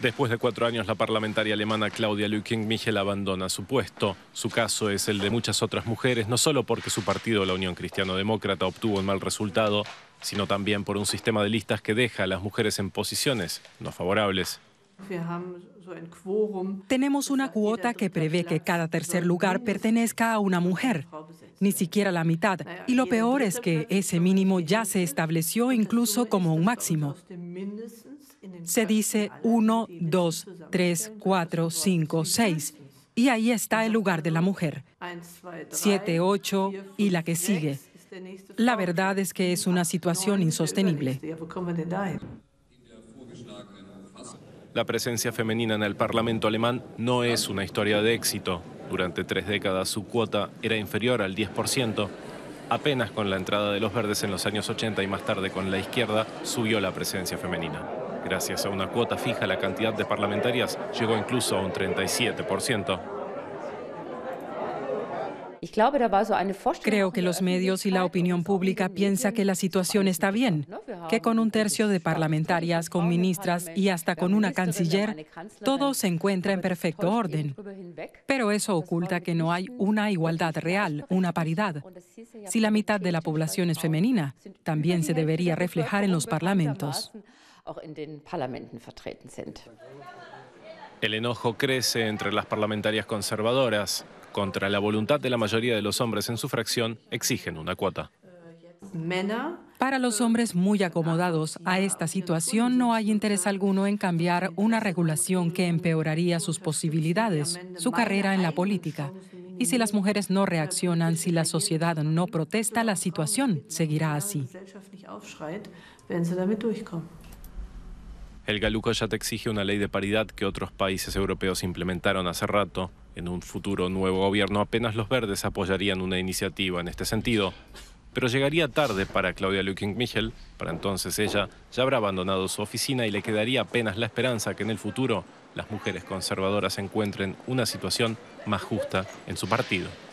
Después de cuatro años, la parlamentaria alemana Claudia lueking michel abandona su puesto. Su caso es el de muchas otras mujeres, no solo porque su partido, la Unión Cristiano-Demócrata, obtuvo un mal resultado, sino también por un sistema de listas que deja a las mujeres en posiciones no favorables. Tenemos una cuota que prevé que cada tercer lugar pertenezca a una mujer ni siquiera la mitad. Eh, y lo peor es que ese mínimo ya se estableció incluso como un máximo. Se dice 1, 2, 3, 4, 5, 6. Y ahí está el lugar de la mujer. 7, 8 y la que este sigue. La verdad es que es una situación insostenible. Este la presencia femenina en el Parlamento alemán no es una historia de éxito. Durante tres décadas su cuota era inferior al 10%. Apenas con la entrada de los verdes en los años 80 y más tarde con la izquierda subió la presencia femenina. Gracias a una cuota fija la cantidad de parlamentarias llegó incluso a un 37%. Creo que los medios y la opinión pública piensa que la situación está bien, que con un tercio de parlamentarias, con ministras y hasta con una canciller, todo se encuentra en perfecto orden. Pero eso oculta que no hay una igualdad real, una paridad. Si la mitad de la población es femenina, también se debería reflejar en los parlamentos. El enojo crece entre las parlamentarias conservadoras contra la voluntad de la mayoría de los hombres en su fracción, exigen una cuota. Para los hombres muy acomodados a esta situación no hay interés alguno en cambiar una regulación que empeoraría sus posibilidades, su carrera en la política. Y si las mujeres no reaccionan, si la sociedad no protesta, la situación seguirá así. El Galuco ya te exige una ley de paridad que otros países europeos implementaron hace rato en un futuro nuevo gobierno apenas los verdes apoyarían una iniciativa en este sentido, pero llegaría tarde para Claudia luking michel para entonces ella ya habrá abandonado su oficina y le quedaría apenas la esperanza que en el futuro las mujeres conservadoras encuentren una situación más justa en su partido.